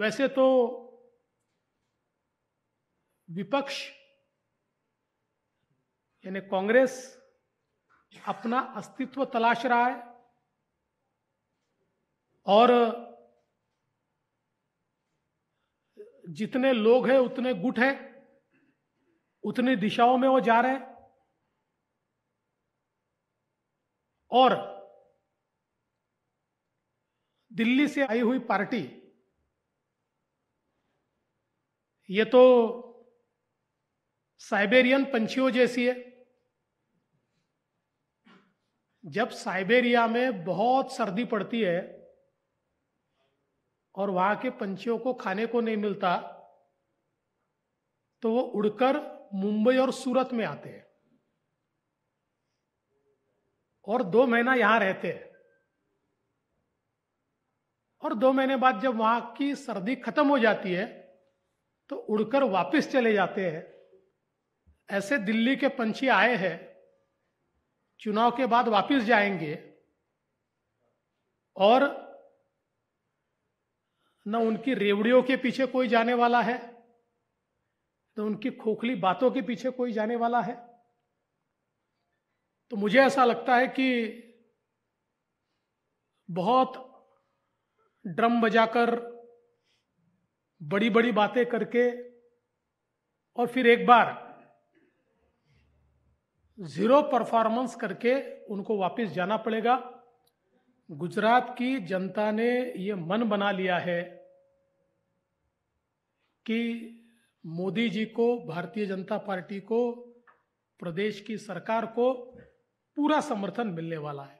वैसे तो विपक्ष यानी कांग्रेस अपना अस्तित्व तलाश रहा है और जितने लोग हैं उतने गुट हैं उतनी दिशाओं में वो जा रहे हैं और दिल्ली से आई हुई पार्टी ये तो साइबेरियन पंछियों जैसी है जब साइबेरिया में बहुत सर्दी पड़ती है और वहां के पंछियों को खाने को नहीं मिलता तो वो उड़कर मुंबई और सूरत में आते हैं और दो महीना यहां रहते हैं और दो महीने बाद जब वहां की सर्दी खत्म हो जाती है तो उड़कर वापस चले जाते हैं ऐसे दिल्ली के पंछी आए हैं चुनाव के बाद वापस जाएंगे और न उनकी रेवड़ियों के पीछे कोई जाने वाला है न उनकी खोखली बातों के पीछे कोई जाने वाला है तो मुझे ऐसा लगता है कि बहुत ड्रम बजाकर बड़ी बड़ी बातें करके और फिर एक बार जीरो परफॉर्मेंस करके उनको वापस जाना पड़ेगा गुजरात की जनता ने ये मन बना लिया है कि मोदी जी को भारतीय जनता पार्टी को प्रदेश की सरकार को पूरा समर्थन मिलने वाला है